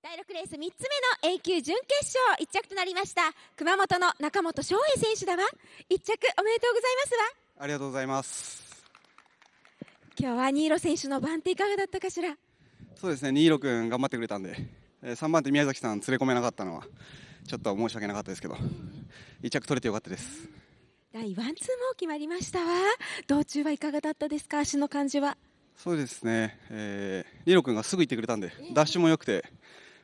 第6レース3つ目の A 級準決勝1着となりました熊本の中本翔英選手だわ1着おめでとうございますわありがとうございます今日は新色選手の番手いかがだったかしらそうですね新色君頑張ってくれたんで3番手宮崎さん連れ込めなかったのはちょっと申し訳なかったですけど1着取れてよかったです第ワンツーも決まりましたわ道中はいかがだったですか足の感じはそうですね、えー、リロ君がすぐ行ってくれたんで、ダッシュも良くて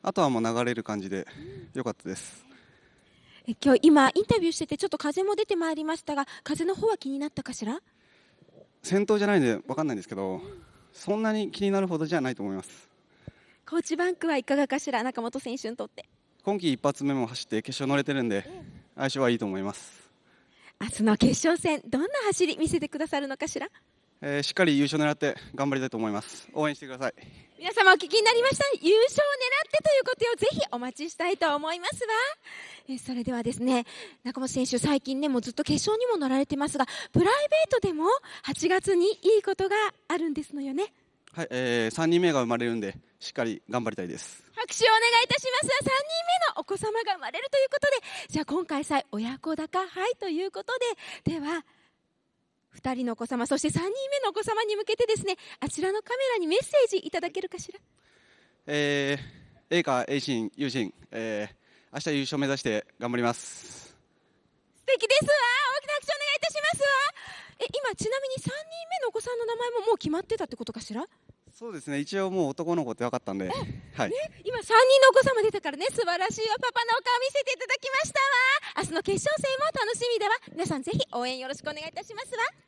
あとはもう流れる感じで良かったです。え今日今インタビューしててちょっと風も出てまいりましたが風の方は気になったかしら先頭じゃないんでわかんないんですけど、そんなに気になるほどじゃないと思いますコーチバンクはいかがかしら中本選手にとって今季一発目も走って決勝乗れてるんで相性はいいと思います明日の決勝戦どんな走り見せてくださるのかしら、えー、しっかり優勝狙って頑張りたいと思います応援してください皆様お聞きになりました優勝を狙って手をぜひお待ちしたいと思いますわ。えそれではですね、中本選手、最近ね、もうずっと決勝にも乗られてますが、プライベートでも8月にいいことがあるんですのよね。はい、えー、3人目が生まれるんで、しっかり頑張りたいです。拍手をお願いいたします。3人目のお子様が生まれるということで、じゃあ今回さえ親子高はいということで、では、2人のお子様、そして3人目のお子様に向けてですね、あちらのカメラにメッセージいただけるかしら。えー A か A 進、U 進、えー、明日優勝目指して頑張ります素敵ですわ、大きな拍手お願いいたしますわ、え今、ちなみに三人目のお子さんの名前ももう決まってたってことかしらそうですね、一応もう男の子って分かったんで、はい、ね、今、三人のお子様出たからね、素晴らしいわ、パパのお顔見せていただきましたわ、明日の決勝戦も楽しみだわ、皆さん、ぜひ応援よろしくお願いいたしますわ。